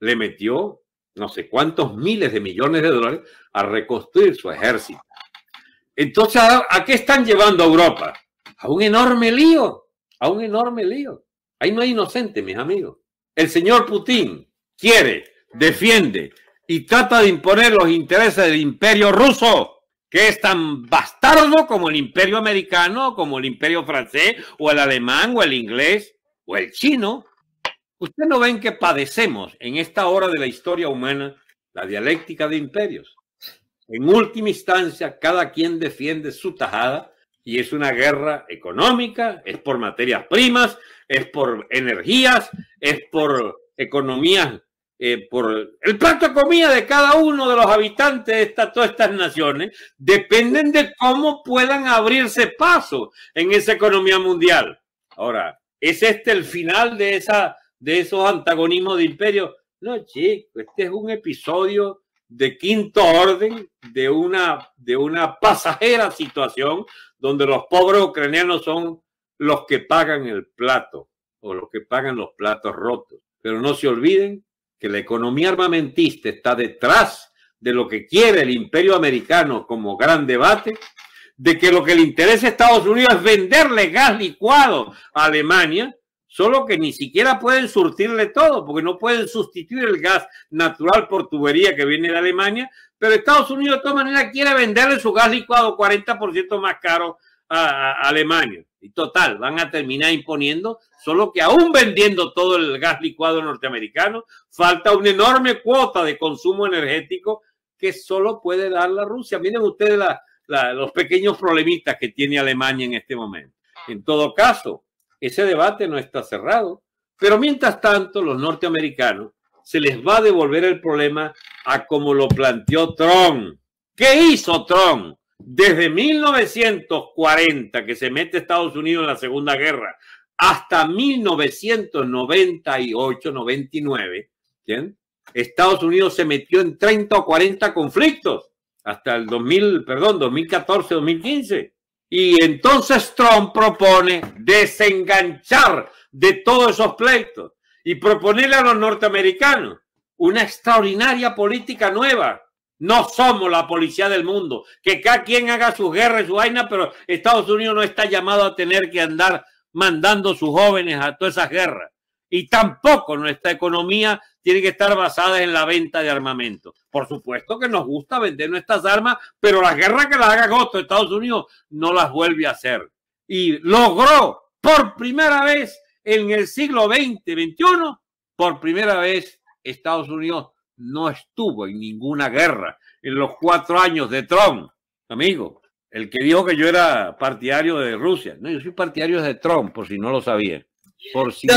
le metió no sé cuántos miles de millones de dólares a reconstruir su ejército. Entonces, ¿a qué están llevando a Europa? A un enorme lío, a un enorme lío. Ahí no hay inocente, mis amigos. El señor Putin quiere, defiende y trata de imponer los intereses del imperio ruso, que es tan bastardo como el imperio americano, como el imperio francés, o el alemán, o el inglés, o el chino. Usted no ven que padecemos en esta hora de la historia humana la dialéctica de imperios. En última instancia, cada quien defiende su tajada y es una guerra económica, es por materias primas, es por energías, es por economías, eh, por el plato de comida de cada uno de los habitantes de estas todas estas naciones, dependen de cómo puedan abrirse paso en esa economía mundial. Ahora, ¿es este el final de esa de esos antagonismos de imperio. No, chico, este es un episodio de quinto orden de una, de una pasajera situación donde los pobres ucranianos son los que pagan el plato o los que pagan los platos rotos. Pero no se olviden que la economía armamentista está detrás de lo que quiere el imperio americano como gran debate, de que lo que le interesa a Estados Unidos es venderle gas licuado a Alemania Solo que ni siquiera pueden surtirle todo, porque no pueden sustituir el gas natural por tubería que viene de Alemania, pero Estados Unidos de todas maneras quiere venderle su gas licuado 40% más caro a, Alemania. Y total, van a terminar imponiendo, solo que aún vendiendo todo el gas licuado norteamericano, falta una enorme cuota de consumo energético que solo puede dar la Rusia. Miren ustedes los pequeños problemitas que tiene Alemania en este momento. En todo caso, ese debate no está cerrado. Pero mientras tanto, los norteamericanos se les va a devolver el problema a como lo planteó Trump. ¿Qué hizo Trump? Desde 1940, que se mete Estados Unidos en la Segunda Guerra, hasta 1998-99, Estados Unidos se metió en 30 o 40 conflictos, hasta el 2000, perdón, 2014-2015. Y entonces Trump propone desenganchar de todos esos pleitos y proponerle a los norteamericanos una extraordinaria política nueva. No somos la policía del mundo. Que cada quien haga su guerra y su vaina, pero Estados Unidos no está llamado a tener que andar mandando sus jóvenes a todas esas guerras y tampoco nuestra economía tiene que estar basada en la venta de armamento. Por supuesto que nos gusta vender nuestras armas, pero la guerra que las haga agosto Estados Unidos no las vuelve a hacer. Y logró por primera vez en el siglo XX, XXI, por primera vez Estados Unidos no estuvo en ninguna guerra en los cuatro años de Trump, amigo. El que dijo que yo era partidario de Rusia. No, yo soy partidario de Trump, por si no lo sabía. Por si no